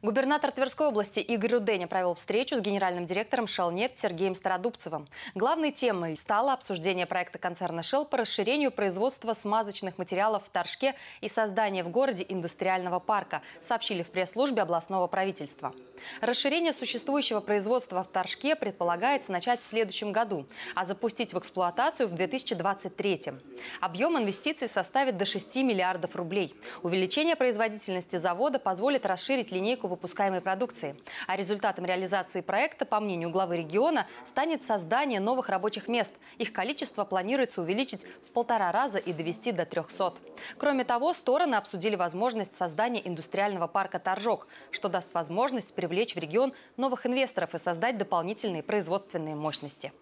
Губернатор Тверской области Игорь Руденя провел встречу с генеральным директором «Шелнефть» Сергеем Стародубцевым. Главной темой стало обсуждение проекта концерна «Шел» по расширению производства смазочных материалов в Торжке и создание в городе индустриального парка, сообщили в пресс-службе областного правительства. Расширение существующего производства в Торжке предполагается начать в следующем году, а запустить в эксплуатацию в 2023. Объем инвестиций составит до 6 миллиардов рублей. Увеличение производительности завода позволит расширить линейку выпускаемой продукции. А результатом реализации проекта, по мнению главы региона, станет создание новых рабочих мест. Их количество планируется увеличить в полтора раза и довести до 300. Кроме того, стороны обсудили возможность создания индустриального парка «Торжок», что даст возможность привлечь в регион новых инвесторов и создать дополнительные производственные мощности.